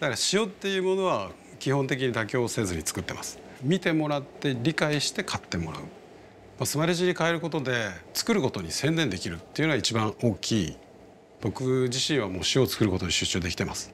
だから塩っていうものは基本的に妥協せずに作ってます見てもらって理解して買ってもらう、まスマレジに変えることで作ることに専念できるっていうのは一番大きい僕自身はもう塩を作ることに集中できてます